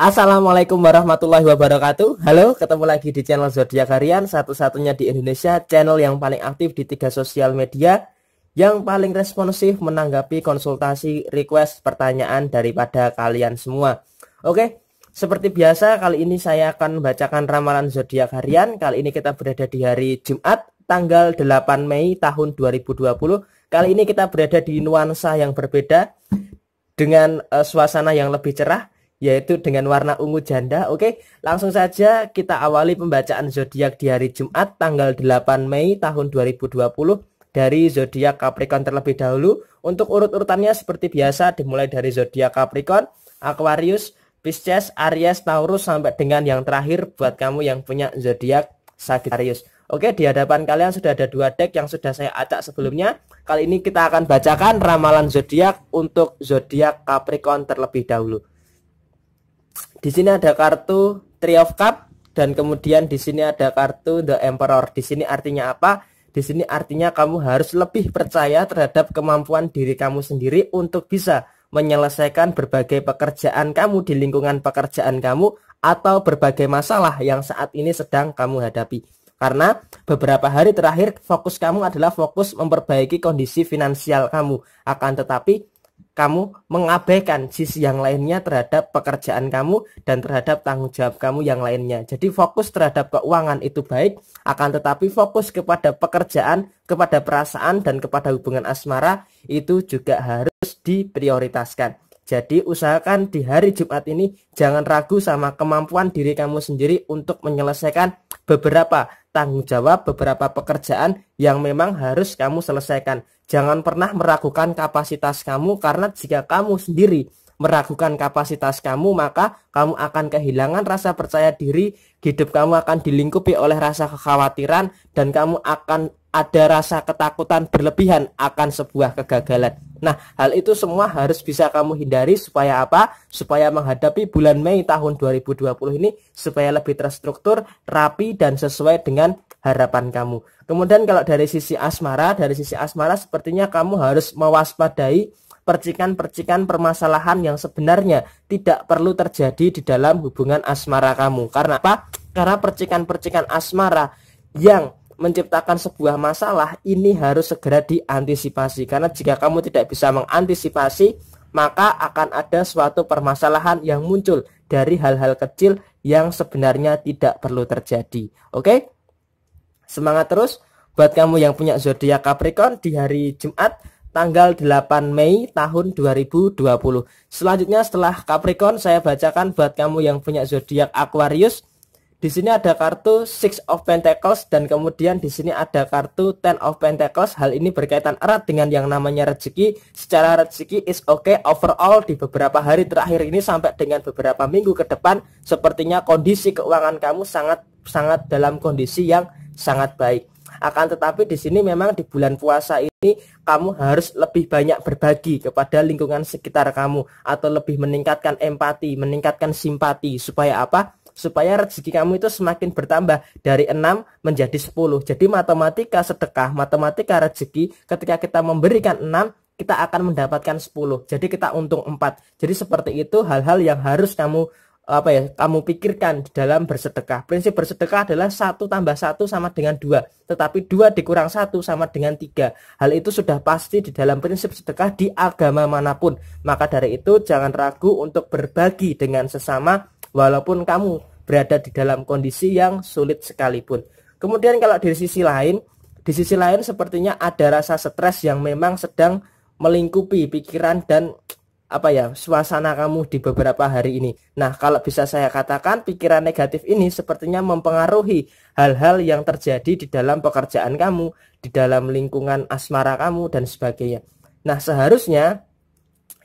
Assalamualaikum warahmatullahi wabarakatuh. Halo, ketemu lagi di channel Zodiak Harian, satu-satunya di Indonesia, channel yang paling aktif di tiga sosial media, yang paling responsif menanggapi konsultasi, request, pertanyaan daripada kalian semua. Oke, seperti biasa kali ini saya akan membacakan ramalan zodiak harian. Kali ini kita berada di hari Jumat, tanggal 8 Mei tahun 2020. Kali ini kita berada di nuansa yang berbeda dengan uh, suasana yang lebih cerah yaitu dengan warna ungu janda. Oke, langsung saja kita awali pembacaan zodiak di hari Jumat tanggal 8 Mei tahun 2020 dari zodiak Capricorn terlebih dahulu. Untuk urut-urutannya seperti biasa dimulai dari zodiak Capricorn, Aquarius, Pisces, Aries, Taurus sampai dengan yang terakhir buat kamu yang punya zodiak Sagittarius. Oke, di hadapan kalian sudah ada dua deck yang sudah saya acak sebelumnya. Kali ini kita akan bacakan ramalan zodiak untuk zodiak Capricorn terlebih dahulu di sini ada kartu Three of Cup dan kemudian di sini ada kartu The Emperor. Di sini artinya apa? Di sini artinya kamu harus lebih percaya terhadap kemampuan diri kamu sendiri untuk bisa menyelesaikan berbagai pekerjaan kamu di lingkungan pekerjaan kamu atau berbagai masalah yang saat ini sedang kamu hadapi. Karena beberapa hari terakhir fokus kamu adalah fokus memperbaiki kondisi finansial kamu. Akan tetapi kamu mengabaikan sisi yang lainnya terhadap pekerjaan kamu dan terhadap tanggung jawab kamu yang lainnya. Jadi fokus terhadap keuangan itu baik, akan tetapi fokus kepada pekerjaan, kepada perasaan dan kepada hubungan asmara itu juga harus diprioritaskan. Jadi usahakan di hari Jumat ini jangan ragu sama kemampuan diri kamu sendiri untuk menyelesaikan beberapa tanggung jawab beberapa pekerjaan yang memang harus kamu selesaikan. Jangan pernah meragukan kapasitas kamu karena jika kamu sendiri meragukan kapasitas kamu maka kamu akan kehilangan rasa percaya diri, hidup kamu akan dilingkupi oleh rasa kekhawatiran dan kamu akan ada rasa ketakutan berlebihan akan sebuah kegagalan. Nah, hal itu semua harus bisa kamu hindari supaya apa? Supaya menghadapi bulan Mei tahun 2020 ini supaya lebih terstruktur, rapi dan sesuai dengan harapan kamu. Kemudian kalau dari sisi asmara, dari sisi asmara sepertinya kamu harus mewaspadai percikan-percikan permasalahan yang sebenarnya tidak perlu terjadi di dalam hubungan asmara kamu. Karena apa? Karena percikan-percikan asmara yang menciptakan sebuah masalah ini harus segera diantisipasi karena jika kamu tidak bisa mengantisipasi maka akan ada suatu permasalahan yang muncul dari hal-hal kecil yang sebenarnya tidak perlu terjadi. Oke? Semangat terus buat kamu yang punya zodiak Capricorn di hari Jumat tanggal 8 Mei tahun 2020. Selanjutnya setelah Capricorn saya bacakan buat kamu yang punya zodiak Aquarius di sini ada kartu Six of Pentacles dan kemudian di sini ada kartu Ten of Pentacles. Hal ini berkaitan erat dengan yang namanya rezeki. Secara rezeki is okay overall di beberapa hari terakhir ini sampai dengan beberapa minggu ke depan sepertinya kondisi keuangan kamu sangat sangat dalam kondisi yang sangat baik. Akan tetapi di sini memang di bulan puasa ini kamu harus lebih banyak berbagi kepada lingkungan sekitar kamu atau lebih meningkatkan empati, meningkatkan simpati supaya apa? supaya rezeki kamu itu semakin bertambah dari 6 menjadi 10. Jadi matematika sedekah, matematika rezeki ketika kita memberikan 6 kita akan mendapatkan 10. Jadi kita untung 4. Jadi seperti itu hal-hal yang harus kamu apa ya kamu pikirkan dalam bersedekah. Prinsip bersedekah adalah satu tambah satu sama dengan dua, tetapi dua dikurang satu sama dengan tiga. Hal itu sudah pasti di dalam prinsip sedekah di agama manapun. Maka dari itu jangan ragu untuk berbagi dengan sesama, walaupun kamu berada di dalam kondisi yang sulit sekalipun. Kemudian kalau dari sisi lain, di sisi lain sepertinya ada rasa stres yang memang sedang melingkupi pikiran dan apa ya suasana kamu di beberapa hari ini. Nah, kalau bisa saya katakan pikiran negatif ini sepertinya mempengaruhi hal-hal yang terjadi di dalam pekerjaan kamu, di dalam lingkungan asmara kamu dan sebagainya. Nah, seharusnya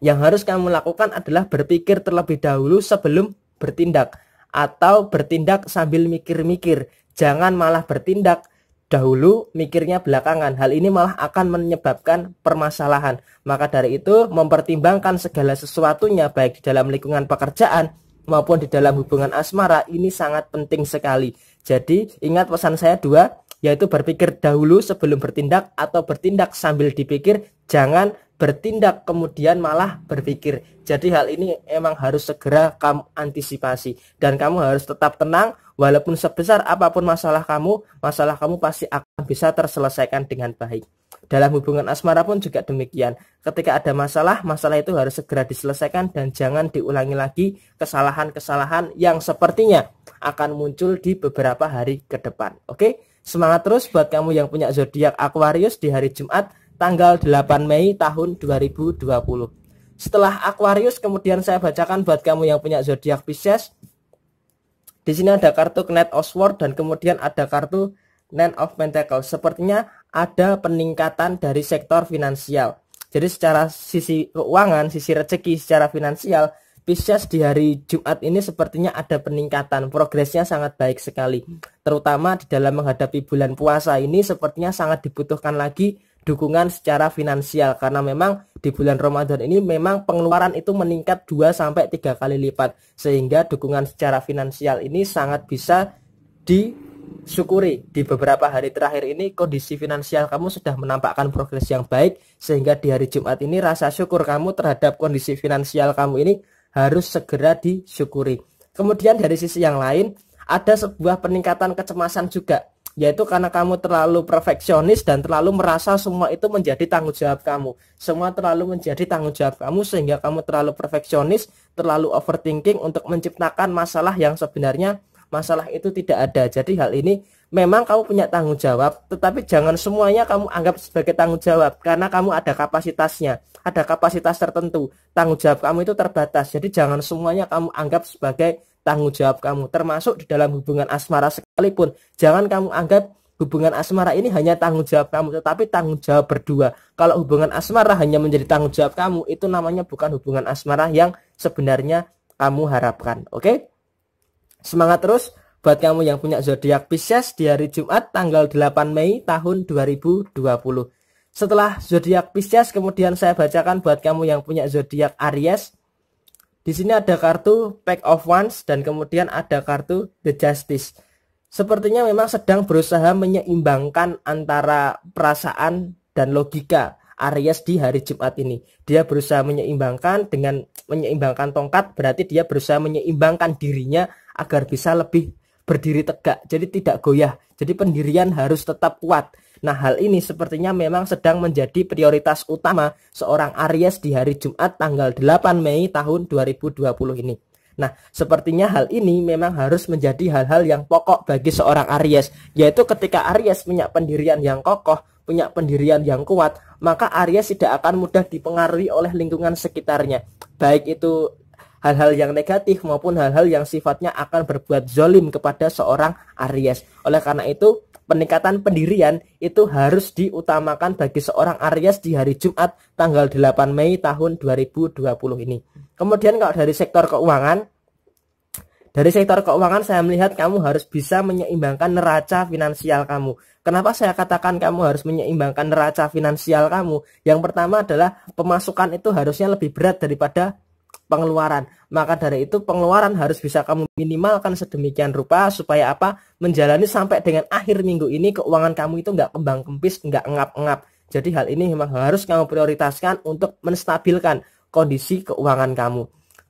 yang harus kamu lakukan adalah berpikir terlebih dahulu sebelum bertindak atau bertindak sambil mikir-mikir. Jangan malah bertindak dahulu mikirnya belakangan. Hal ini malah akan menyebabkan permasalahan. Maka dari itu mempertimbangkan segala sesuatunya baik di dalam lingkungan pekerjaan maupun di dalam hubungan asmara ini sangat penting sekali. Jadi ingat pesan saya dua yaitu berpikir dahulu sebelum bertindak atau bertindak sambil dipikir jangan bertindak kemudian malah berpikir. Jadi hal ini emang harus segera kamu antisipasi dan kamu harus tetap tenang walaupun sebesar apapun masalah kamu, masalah kamu pasti akan bisa terselesaikan dengan baik. Dalam hubungan asmara pun juga demikian. Ketika ada masalah, masalah itu harus segera diselesaikan dan jangan diulangi lagi kesalahan-kesalahan yang sepertinya akan muncul di beberapa hari ke depan. Oke? Semangat terus buat kamu yang punya zodiak Aquarius di hari Jumat tanggal 8 Mei tahun 2020. Setelah Aquarius kemudian saya bacakan buat kamu yang punya zodiak Pisces. Di sini ada kartu Knight of Swords dan kemudian ada kartu Nine of Pentacles. Sepertinya ada peningkatan dari sektor finansial. Jadi secara sisi keuangan, sisi rezeki, secara finansial, Pisces di hari Jumat ini sepertinya ada peningkatan. Progresnya sangat baik sekali. Terutama di dalam menghadapi bulan puasa ini sepertinya sangat dibutuhkan lagi dukungan secara finansial karena memang di bulan Ramadan ini memang pengeluaran itu meningkat 2 sampai 3 kali lipat sehingga dukungan secara finansial ini sangat bisa disyukuri di beberapa hari terakhir ini kondisi finansial kamu sudah menampakkan progres yang baik sehingga di hari Jumat ini rasa syukur kamu terhadap kondisi finansial kamu ini harus segera disyukuri. Kemudian dari sisi yang lain ada sebuah peningkatan kecemasan juga yaitu karena kamu terlalu perfeksionis dan terlalu merasa semua itu menjadi tanggung jawab kamu. Semua terlalu menjadi tanggung jawab kamu sehingga kamu terlalu perfeksionis, terlalu overthinking untuk menciptakan masalah yang sebenarnya masalah itu tidak ada. Jadi hal ini memang kamu punya tanggung jawab, tetapi jangan semuanya kamu anggap sebagai tanggung jawab karena kamu ada kapasitasnya, ada kapasitas tertentu. Tanggung jawab kamu itu terbatas. Jadi jangan semuanya kamu anggap sebagai tanggung jawab kamu termasuk di dalam hubungan asmara sekalipun jangan kamu anggap hubungan asmara ini hanya tanggung jawab kamu tetapi tanggung jawab berdua kalau hubungan asmara hanya menjadi tanggung jawab kamu itu namanya bukan hubungan asmara yang sebenarnya kamu harapkan oke okay? semangat terus buat kamu yang punya zodiak Pisces di hari Jumat tanggal 8 Mei tahun 2020 setelah zodiak Pisces kemudian saya bacakan buat kamu yang punya zodiak Aries di sini ada kartu Pack of Wands dan kemudian ada kartu The Justice. Sepertinya memang sedang berusaha menyeimbangkan antara perasaan dan logika Aries di hari Jumat ini. Dia berusaha menyeimbangkan dengan menyeimbangkan tongkat berarti dia berusaha menyeimbangkan dirinya agar bisa lebih berdiri tegak, jadi tidak goyah. Jadi pendirian harus tetap kuat. Nah, hal ini sepertinya memang sedang menjadi prioritas utama seorang Aries di hari Jumat tanggal 8 Mei tahun 2020 ini. Nah, sepertinya hal ini memang harus menjadi hal-hal yang pokok bagi seorang Aries, yaitu ketika Aries punya pendirian yang kokoh, punya pendirian yang kuat, maka Aries tidak akan mudah dipengaruhi oleh lingkungan sekitarnya, baik itu hal-hal yang negatif maupun hal-hal yang sifatnya akan berbuat zolim kepada seorang Aries. Oleh karena itu, peningkatan pendirian itu harus diutamakan bagi seorang Aries di hari Jumat tanggal 8 Mei tahun 2020 ini. Kemudian kalau dari sektor keuangan, dari sektor keuangan saya melihat kamu harus bisa menyeimbangkan neraca finansial kamu. Kenapa saya katakan kamu harus menyeimbangkan neraca finansial kamu? Yang pertama adalah pemasukan itu harusnya lebih berat daripada pengeluaran. Maka dari itu pengeluaran harus bisa kamu minimalkan sedemikian rupa supaya apa? Menjalani sampai dengan akhir minggu ini keuangan kamu itu nggak kembang kempis, nggak ngap-ngap. Jadi hal ini memang harus kamu prioritaskan untuk menstabilkan kondisi keuangan kamu.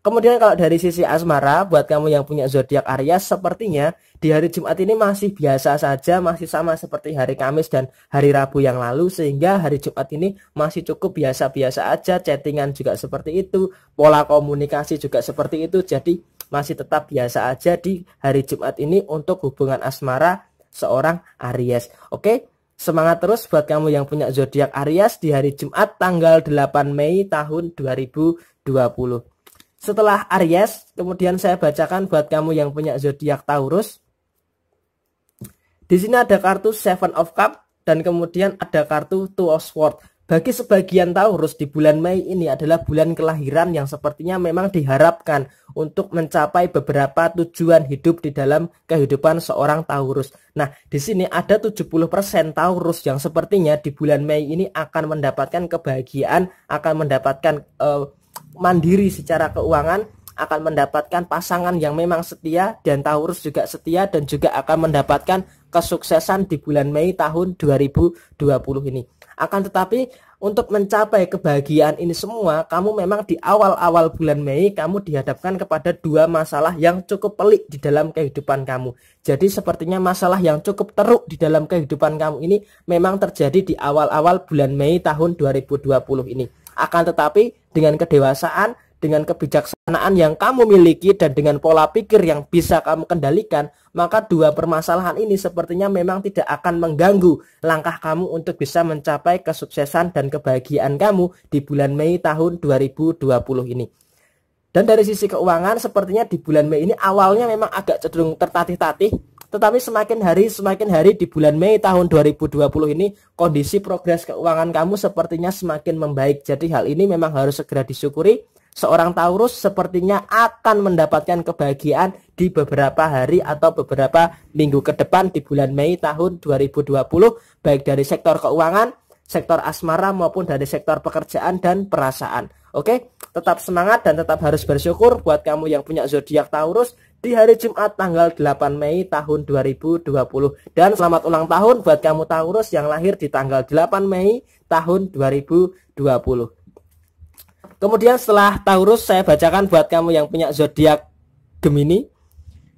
Kemudian kalau dari sisi asmara, buat kamu yang punya zodiak Aries, sepertinya di hari Jumat ini masih biasa saja, masih sama seperti hari Kamis dan hari Rabu yang lalu, sehingga hari Jumat ini masih cukup biasa-biasa aja, chattingan juga seperti itu, pola komunikasi juga seperti itu, jadi masih tetap biasa aja di hari Jumat ini untuk hubungan asmara seorang Aries. Oke, semangat terus buat kamu yang punya zodiak Aries di hari Jumat tanggal 8 Mei tahun 2020 setelah Aries, kemudian saya bacakan buat kamu yang punya zodiak Taurus. Di sini ada kartu Seven of Cup dan kemudian ada kartu Two of Swords. Bagi sebagian Taurus di bulan Mei ini adalah bulan kelahiran yang sepertinya memang diharapkan untuk mencapai beberapa tujuan hidup di dalam kehidupan seorang Taurus. Nah, di sini ada 70% Taurus yang sepertinya di bulan Mei ini akan mendapatkan kebahagiaan, akan mendapatkan uh, mandiri secara keuangan akan mendapatkan pasangan yang memang setia dan Taurus juga setia dan juga akan mendapatkan kesuksesan di bulan Mei tahun 2020 ini. Akan tetapi untuk mencapai kebahagiaan ini semua, kamu memang di awal-awal bulan Mei kamu dihadapkan kepada dua masalah yang cukup pelik di dalam kehidupan kamu. Jadi sepertinya masalah yang cukup teruk di dalam kehidupan kamu ini memang terjadi di awal-awal bulan Mei tahun 2020 ini. Akan tetapi dengan kedewasaan, dengan kebijaksanaan yang kamu miliki dan dengan pola pikir yang bisa kamu kendalikan, maka dua permasalahan ini sepertinya memang tidak akan mengganggu langkah kamu untuk bisa mencapai kesuksesan dan kebahagiaan kamu di bulan Mei tahun 2020 ini. Dan dari sisi keuangan sepertinya di bulan Mei ini awalnya memang agak cenderung tertatih-tatih tetapi semakin hari semakin hari di bulan Mei tahun 2020 ini kondisi progres keuangan kamu sepertinya semakin membaik. Jadi hal ini memang harus segera disyukuri. Seorang Taurus sepertinya akan mendapatkan kebahagiaan di beberapa hari atau beberapa minggu ke depan di bulan Mei tahun 2020 baik dari sektor keuangan, sektor asmara maupun dari sektor pekerjaan dan perasaan. Oke, tetap semangat dan tetap harus bersyukur buat kamu yang punya zodiak Taurus di hari Jumat tanggal 8 Mei tahun 2020 dan selamat ulang tahun buat kamu Taurus yang lahir di tanggal 8 Mei tahun 2020. Kemudian setelah Taurus saya bacakan buat kamu yang punya zodiak Gemini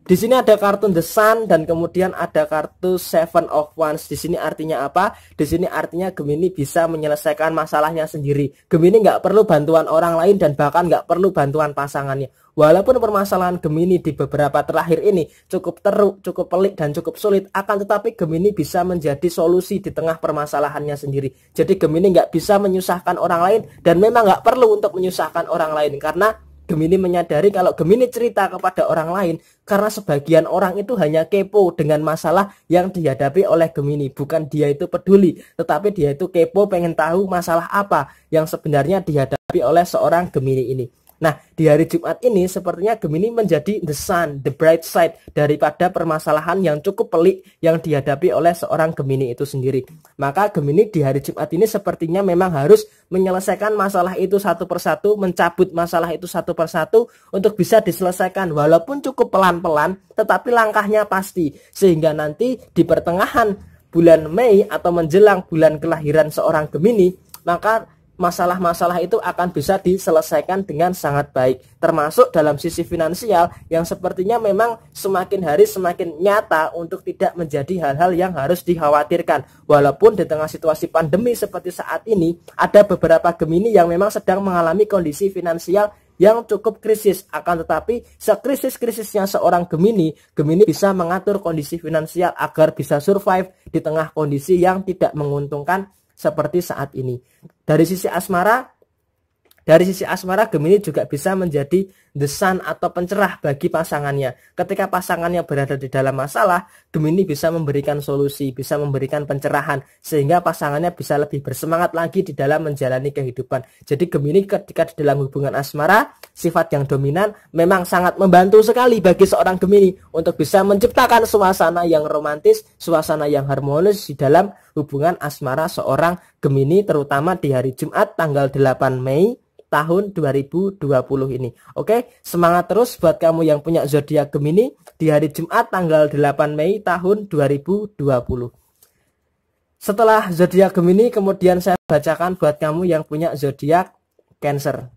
di sini ada kartun The Sun dan kemudian ada kartu Seven of Wands. Di sini artinya apa? Di sini artinya Gemini bisa menyelesaikan masalahnya sendiri. Gemini nggak perlu bantuan orang lain dan bahkan nggak perlu bantuan pasangannya. Walaupun permasalahan Gemini di beberapa terakhir ini cukup teruk, cukup pelik, dan cukup sulit, akan tetapi Gemini bisa menjadi solusi di tengah permasalahannya sendiri. Jadi Gemini nggak bisa menyusahkan orang lain dan memang nggak perlu untuk menyusahkan orang lain karena Gemini menyadari kalau Gemini cerita kepada orang lain karena sebagian orang itu hanya kepo dengan masalah yang dihadapi oleh Gemini. Bukan dia itu peduli, tetapi dia itu kepo pengen tahu masalah apa yang sebenarnya dihadapi oleh seorang Gemini ini. Nah, di hari Jumat ini sepertinya Gemini menjadi the sun, the bright side daripada permasalahan yang cukup pelik yang dihadapi oleh seorang Gemini itu sendiri. Maka Gemini di hari Jumat ini sepertinya memang harus menyelesaikan masalah itu satu persatu, mencabut masalah itu satu persatu untuk bisa diselesaikan walaupun cukup pelan-pelan tetapi langkahnya pasti sehingga nanti di pertengahan bulan Mei atau menjelang bulan kelahiran seorang Gemini maka masalah-masalah itu akan bisa diselesaikan dengan sangat baik termasuk dalam sisi finansial yang sepertinya memang semakin hari semakin nyata untuk tidak menjadi hal-hal yang harus dikhawatirkan walaupun di tengah situasi pandemi seperti saat ini ada beberapa Gemini yang memang sedang mengalami kondisi finansial yang cukup krisis. Akan tetapi, sekrisis-krisisnya seorang Gemini, Gemini bisa mengatur kondisi finansial agar bisa survive di tengah kondisi yang tidak menguntungkan seperti saat ini. Dari sisi asmara, dari sisi asmara Gemini juga bisa menjadi the atau pencerah bagi pasangannya. Ketika pasangannya berada di dalam masalah, Gemini bisa memberikan solusi, bisa memberikan pencerahan sehingga pasangannya bisa lebih bersemangat lagi di dalam menjalani kehidupan. Jadi Gemini ketika di dalam hubungan asmara, sifat yang dominan memang sangat membantu sekali bagi seorang Gemini untuk bisa menciptakan suasana yang romantis, suasana yang harmonis di dalam hubungan asmara seorang Gemini terutama di hari Jumat tanggal 8 Mei tahun 2020 ini. Oke, semangat terus buat kamu yang punya zodiak Gemini di hari Jumat tanggal 8 Mei tahun 2020. Setelah zodiak Gemini, kemudian saya bacakan buat kamu yang punya zodiak Cancer.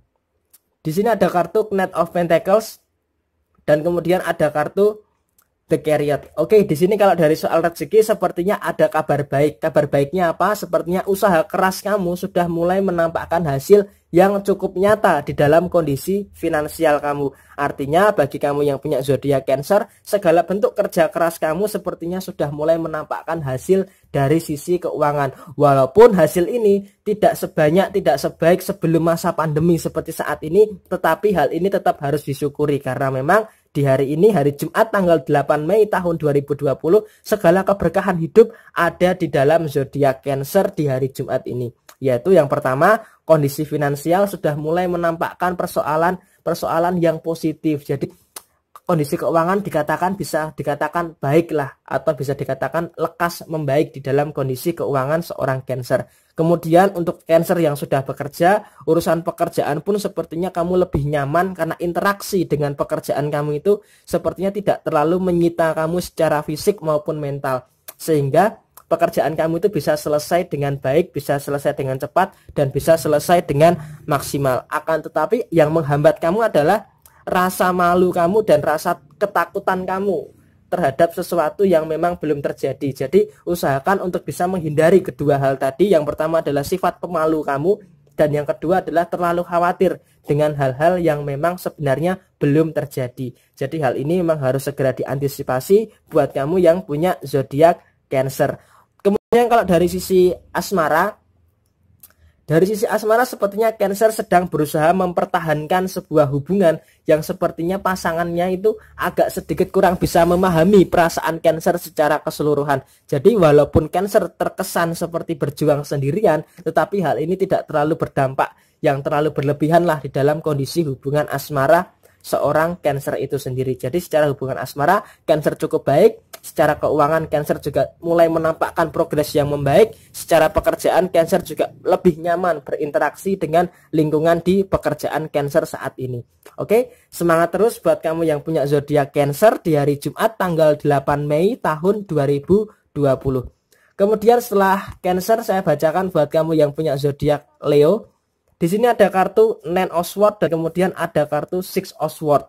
Di sini ada kartu Knight of Pentacles dan kemudian ada kartu The Chariot. Oke, di sini kalau dari soal rezeki sepertinya ada kabar baik. Kabar baiknya apa? Sepertinya usaha keras kamu sudah mulai menampakkan hasil yang cukup nyata di dalam kondisi finansial kamu. Artinya bagi kamu yang punya zodiak Cancer, segala bentuk kerja keras kamu sepertinya sudah mulai menampakkan hasil dari sisi keuangan. Walaupun hasil ini tidak sebanyak, tidak sebaik sebelum masa pandemi seperti saat ini, tetapi hal ini tetap harus disyukuri karena memang di hari ini hari Jumat tanggal 8 Mei tahun 2020 segala keberkahan hidup ada di dalam zodiak Cancer di hari Jumat ini yaitu yang pertama kondisi finansial sudah mulai menampakkan persoalan-persoalan yang positif. Jadi kondisi keuangan dikatakan bisa dikatakan baiklah atau bisa dikatakan lekas membaik di dalam kondisi keuangan seorang Cancer. Kemudian untuk Cancer yang sudah bekerja, urusan pekerjaan pun sepertinya kamu lebih nyaman karena interaksi dengan pekerjaan kamu itu sepertinya tidak terlalu menyita kamu secara fisik maupun mental. Sehingga pekerjaan kamu itu bisa selesai dengan baik, bisa selesai dengan cepat, dan bisa selesai dengan maksimal. Akan tetapi yang menghambat kamu adalah rasa malu kamu dan rasa ketakutan kamu terhadap sesuatu yang memang belum terjadi. Jadi usahakan untuk bisa menghindari kedua hal tadi. Yang pertama adalah sifat pemalu kamu dan yang kedua adalah terlalu khawatir dengan hal-hal yang memang sebenarnya belum terjadi. Jadi hal ini memang harus segera diantisipasi buat kamu yang punya zodiak Cancer. Yang kalau dari sisi asmara, dari sisi asmara sepertinya Cancer sedang berusaha mempertahankan sebuah hubungan yang sepertinya pasangannya itu agak sedikit kurang bisa memahami perasaan Cancer secara keseluruhan. Jadi walaupun Cancer terkesan seperti berjuang sendirian, tetapi hal ini tidak terlalu berdampak yang terlalu berlebihan lah di dalam kondisi hubungan asmara seorang Cancer itu sendiri. Jadi secara hubungan asmara Cancer cukup baik, Secara keuangan Cancer juga mulai menampakkan progres yang membaik. Secara pekerjaan Cancer juga lebih nyaman berinteraksi dengan lingkungan di pekerjaan Cancer saat ini. Oke, semangat terus buat kamu yang punya zodiak Cancer di hari Jumat tanggal 8 Mei tahun 2020. Kemudian setelah Cancer saya bacakan buat kamu yang punya zodiak Leo. Di sini ada kartu Nine of Swords dan kemudian ada kartu Six of Swords.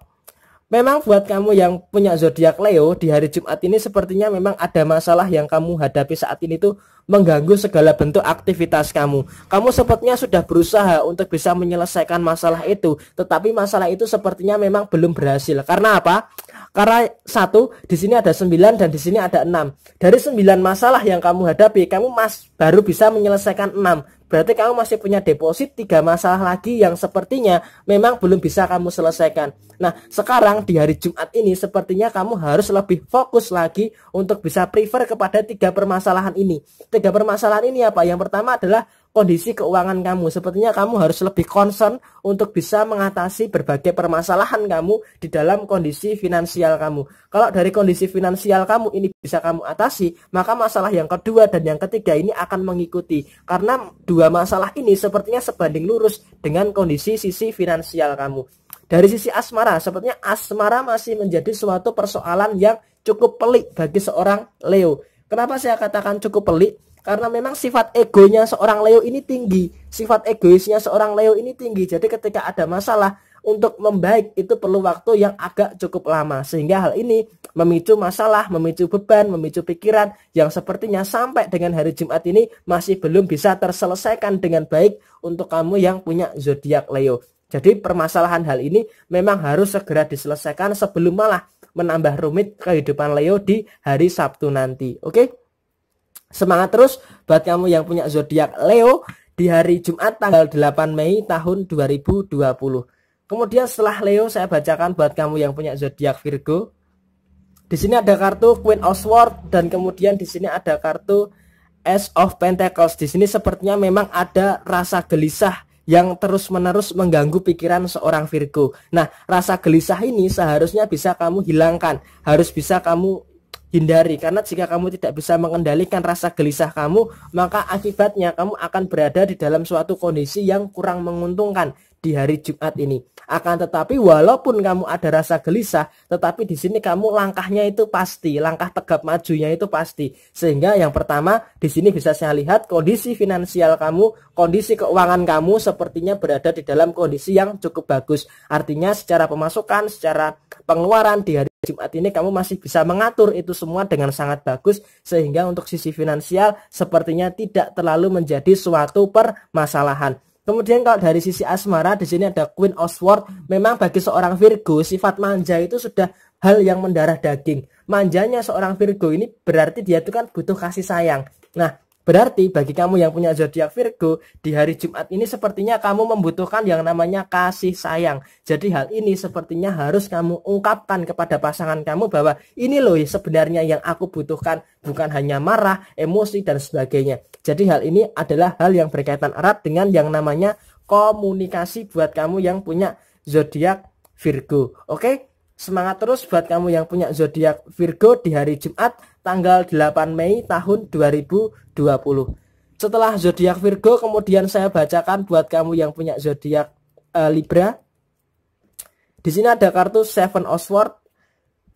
Memang buat kamu yang punya zodiak Leo di hari Jumat ini sepertinya memang ada masalah yang kamu hadapi saat ini tuh mengganggu segala bentuk aktivitas kamu. Kamu sepertinya sudah berusaha untuk bisa menyelesaikan masalah itu, tetapi masalah itu sepertinya memang belum berhasil. Karena apa? Karena satu, di sini ada sembilan dan di sini ada enam Dari sembilan masalah yang kamu hadapi, kamu mas baru bisa menyelesaikan enam. Berarti kamu masih punya deposit tiga masalah lagi yang sepertinya memang belum bisa kamu selesaikan. Nah, sekarang di hari Jumat ini sepertinya kamu harus lebih fokus lagi untuk bisa prefer kepada tiga permasalahan ini. Ada permasalahan ini apa? Ya, yang pertama adalah kondisi keuangan kamu. Sepertinya kamu harus lebih concern untuk bisa mengatasi berbagai permasalahan kamu di dalam kondisi finansial kamu. Kalau dari kondisi finansial kamu ini bisa kamu atasi, maka masalah yang kedua dan yang ketiga ini akan mengikuti. Karena dua masalah ini sepertinya sebanding lurus dengan kondisi sisi finansial kamu. Dari sisi asmara, sepertinya asmara masih menjadi suatu persoalan yang cukup pelik bagi seorang Leo. Kenapa saya katakan cukup pelik? karena memang sifat egonya seorang Leo ini tinggi sifat egoisnya seorang Leo ini tinggi jadi ketika ada masalah untuk membaik itu perlu waktu yang agak cukup lama sehingga hal ini memicu masalah, memicu beban, memicu pikiran yang sepertinya sampai dengan hari Jumat ini masih belum bisa terselesaikan dengan baik untuk kamu yang punya zodiak Leo. Jadi permasalahan hal ini memang harus segera diselesaikan sebelum malah menambah rumit kehidupan Leo di hari Sabtu nanti. Oke? Okay? Semangat terus buat kamu yang punya zodiak Leo di hari Jumat tanggal 8 Mei tahun 2020. Kemudian setelah Leo saya bacakan buat kamu yang punya zodiak Virgo. Di sini ada kartu Queen of Swords dan kemudian di sini ada kartu Ace of Pentacles. Di sini sepertinya memang ada rasa gelisah yang terus-menerus mengganggu pikiran seorang Virgo. Nah, rasa gelisah ini seharusnya bisa kamu hilangkan, harus bisa kamu hindari karena jika kamu tidak bisa mengendalikan rasa gelisah kamu maka akibatnya kamu akan berada di dalam suatu kondisi yang kurang menguntungkan di hari Jumat ini akan tetapi walaupun kamu ada rasa gelisah tetapi di sini kamu langkahnya itu pasti langkah tegap majunya itu pasti sehingga yang pertama di sini bisa saya lihat kondisi finansial kamu kondisi keuangan kamu sepertinya berada di dalam kondisi yang cukup bagus artinya secara pemasukan secara pengeluaran di hari Jumat ini kamu masih bisa mengatur itu semua dengan sangat bagus sehingga untuk sisi finansial sepertinya tidak terlalu menjadi suatu permasalahan. Kemudian kalau dari sisi asmara di sini ada Queen of Swords. Memang bagi seorang Virgo sifat manja itu sudah hal yang mendarah daging. Manjanya seorang Virgo ini berarti dia itu kan butuh kasih sayang. Nah, Berarti bagi kamu yang punya zodiak Virgo, di hari Jumat ini sepertinya kamu membutuhkan yang namanya kasih sayang. Jadi hal ini sepertinya harus kamu ungkapkan kepada pasangan kamu bahwa ini loh sebenarnya yang aku butuhkan, bukan hanya marah, emosi dan sebagainya. Jadi hal ini adalah hal yang berkaitan erat dengan yang namanya komunikasi buat kamu yang punya zodiak Virgo. Oke? Semangat terus buat kamu yang punya zodiak Virgo di hari Jumat tanggal 8 Mei tahun 2020. Setelah zodiak Virgo kemudian saya bacakan buat kamu yang punya zodiak uh, Libra. Di sini ada kartu Seven of Swords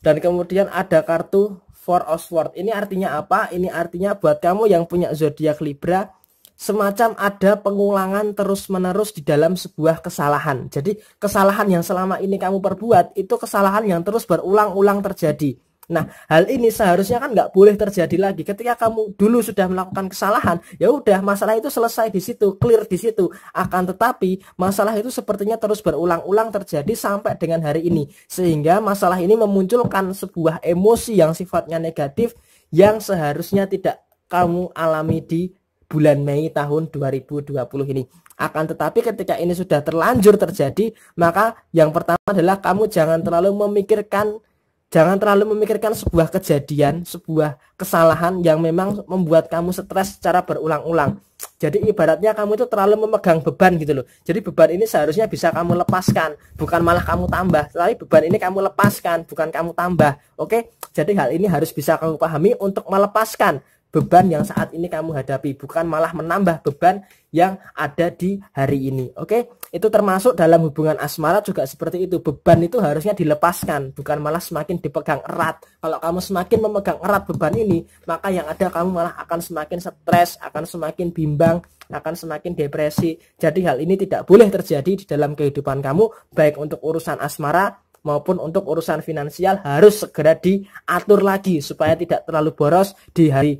dan kemudian ada kartu Four of Swords. Ini artinya apa? Ini artinya buat kamu yang punya zodiak Libra semacam ada pengulangan terus-menerus di dalam sebuah kesalahan. Jadi kesalahan yang selama ini kamu perbuat itu kesalahan yang terus berulang-ulang terjadi. Nah, hal ini seharusnya kan nggak boleh terjadi lagi. Ketika kamu dulu sudah melakukan kesalahan, ya udah masalah itu selesai di situ, clear di situ. Akan tetapi masalah itu sepertinya terus berulang-ulang terjadi sampai dengan hari ini, sehingga masalah ini memunculkan sebuah emosi yang sifatnya negatif yang seharusnya tidak kamu alami di bulan Mei tahun 2020 ini. Akan tetapi ketika ini sudah terlanjur terjadi, maka yang pertama adalah kamu jangan terlalu memikirkan jangan terlalu memikirkan sebuah kejadian, sebuah kesalahan yang memang membuat kamu stres secara berulang-ulang. Jadi ibaratnya kamu itu terlalu memegang beban gitu loh. Jadi beban ini seharusnya bisa kamu lepaskan, bukan malah kamu tambah. Tapi beban ini kamu lepaskan, bukan kamu tambah. Oke? Jadi hal ini harus bisa kamu pahami untuk melepaskan beban yang saat ini kamu hadapi, bukan malah menambah beban yang ada di hari ini. Oke, itu termasuk dalam hubungan asmara juga seperti itu. Beban itu harusnya dilepaskan, bukan malah semakin dipegang erat. Kalau kamu semakin memegang erat beban ini, maka yang ada kamu malah akan semakin stres, akan semakin bimbang, akan semakin depresi. Jadi hal ini tidak boleh terjadi di dalam kehidupan kamu, baik untuk urusan asmara maupun untuk urusan finansial harus segera diatur lagi supaya tidak terlalu boros di hari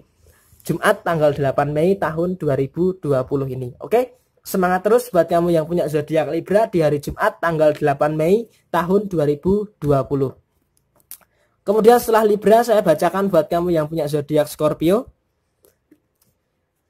Jumat tanggal 8 Mei tahun 2020 ini. Oke? Semangat terus buat kamu yang punya zodiak Libra di hari Jumat tanggal 8 Mei tahun 2020. Kemudian setelah Libra saya bacakan buat kamu yang punya zodiak Scorpio.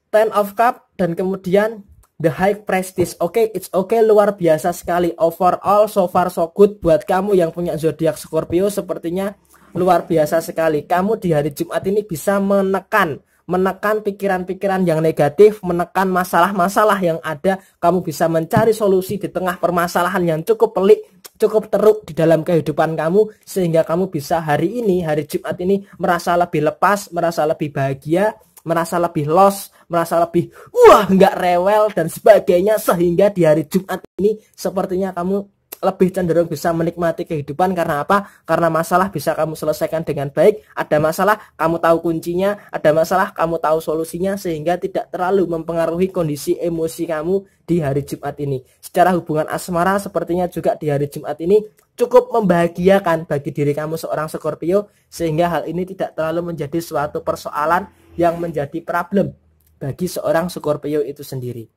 Ten of Cup dan kemudian The High Prestige. Oke, okay, it's okay, luar biasa sekali. Overall so far so good buat kamu yang punya zodiak Scorpio sepertinya luar biasa sekali. Kamu di hari Jumat ini bisa menekan menekan pikiran-pikiran yang negatif, menekan masalah-masalah yang ada. Kamu bisa mencari solusi di tengah permasalahan yang cukup pelik, cukup teruk di dalam kehidupan kamu sehingga kamu bisa hari ini, hari Jumat ini merasa lebih lepas, merasa lebih bahagia, merasa lebih los, merasa lebih wah nggak rewel dan sebagainya sehingga di hari Jumat ini sepertinya kamu lebih cenderung bisa menikmati kehidupan karena apa? Karena masalah bisa kamu selesaikan dengan baik, ada masalah kamu tahu kuncinya, ada masalah kamu tahu solusinya sehingga tidak terlalu mempengaruhi kondisi emosi kamu di hari Jumat ini. Secara hubungan asmara sepertinya juga di hari Jumat ini cukup membahagiakan bagi diri kamu seorang Scorpio sehingga hal ini tidak terlalu menjadi suatu persoalan yang menjadi problem bagi seorang Scorpio itu sendiri.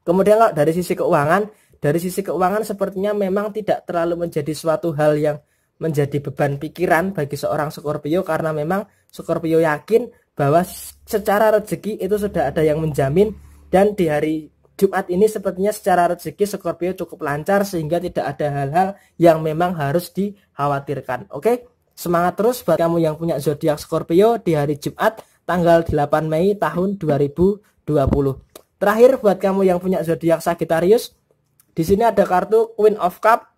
Kemudian kalau dari sisi keuangan, dari sisi keuangan sepertinya memang tidak terlalu menjadi suatu hal yang menjadi beban pikiran bagi seorang Scorpio karena memang Scorpio yakin bahwa secara rezeki itu sudah ada yang menjamin dan di hari Jumat ini sepertinya secara rezeki Scorpio cukup lancar sehingga tidak ada hal-hal yang memang harus dikhawatirkan. Oke, semangat terus buat kamu yang punya zodiak Scorpio di hari Jumat tanggal 8 Mei tahun 2020. Terakhir buat kamu yang punya zodiak Sagittarius, di sini ada kartu Queen of Cup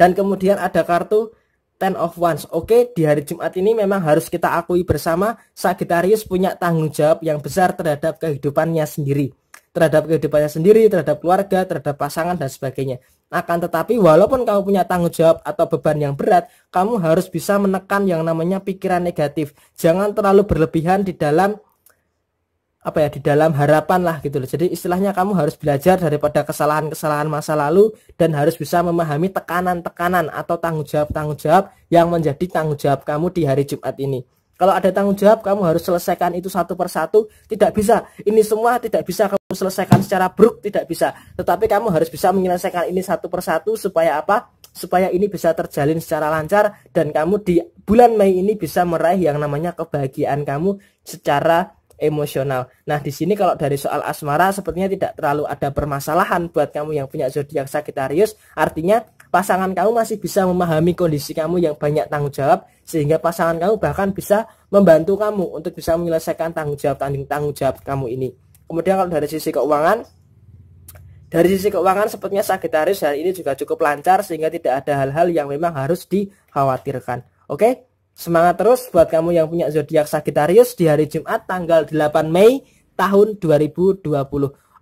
dan kemudian ada kartu Ten of Wands. Oke, di hari Jumat ini memang harus kita akui bersama Sagittarius punya tanggung jawab yang besar terhadap kehidupannya sendiri, terhadap kehidupannya sendiri, terhadap keluarga, terhadap pasangan dan sebagainya. Akan tetapi walaupun kamu punya tanggung jawab atau beban yang berat, kamu harus bisa menekan yang namanya pikiran negatif. Jangan terlalu berlebihan di dalam apa ya di dalam harapan lah gitu loh. Jadi istilahnya kamu harus belajar daripada kesalahan-kesalahan masa lalu dan harus bisa memahami tekanan-tekanan atau tanggung jawab-tanggung jawab yang menjadi tanggung jawab kamu di hari Jumat ini. Kalau ada tanggung jawab kamu harus selesaikan itu satu persatu, tidak bisa. Ini semua tidak bisa kamu selesaikan secara bruk, tidak bisa. Tetapi kamu harus bisa menyelesaikan ini satu persatu supaya apa? Supaya ini bisa terjalin secara lancar dan kamu di bulan Mei ini bisa meraih yang namanya kebahagiaan kamu secara emosional. Nah, di sini kalau dari soal asmara sepertinya tidak terlalu ada permasalahan buat kamu yang punya zodiak Sagittarius. Artinya pasangan kamu masih bisa memahami kondisi kamu yang banyak tanggung jawab sehingga pasangan kamu bahkan bisa membantu kamu untuk bisa menyelesaikan tanggung jawab tanding tanggung jawab kamu ini. Kemudian kalau dari sisi keuangan dari sisi keuangan sepertinya Sagittarius hari ini juga cukup lancar sehingga tidak ada hal-hal yang memang harus dikhawatirkan. Oke? Okay? Semangat terus buat kamu yang punya zodiak Sagittarius di hari Jumat tanggal 8 Mei tahun 2020.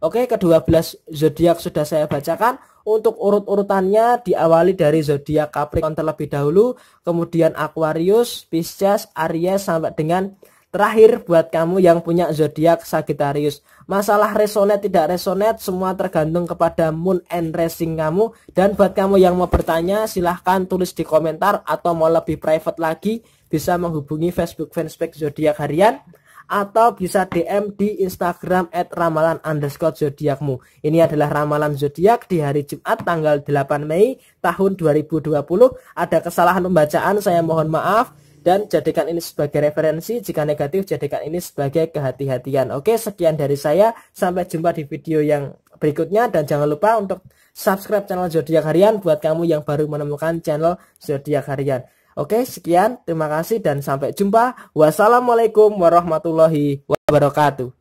Oke, ke-12 zodiak sudah saya bacakan. Untuk urut-urutannya diawali dari zodiak Capricorn terlebih dahulu, kemudian Aquarius, Pisces, Aries sampai dengan Terakhir buat kamu yang punya zodiak Sagittarius, masalah resonate tidak resonate semua tergantung kepada moon and rising kamu dan buat kamu yang mau bertanya silahkan tulis di komentar atau mau lebih private lagi bisa menghubungi Facebook fanspage zodiak harian atau bisa DM di Instagram at ramalan underscore zodiakmu. Ini adalah ramalan zodiak di hari Jumat tanggal 8 Mei tahun 2020. Ada kesalahan pembacaan, saya mohon maaf dan jadikan ini sebagai referensi. Jika negatif, jadikan ini sebagai kehati-hatian. Oke, sekian dari saya. Sampai jumpa di video yang berikutnya dan jangan lupa untuk subscribe channel Zodiak Harian buat kamu yang baru menemukan channel Zodiak Harian. Oke, sekian. Terima kasih dan sampai jumpa. Wassalamualaikum warahmatullahi wabarakatuh.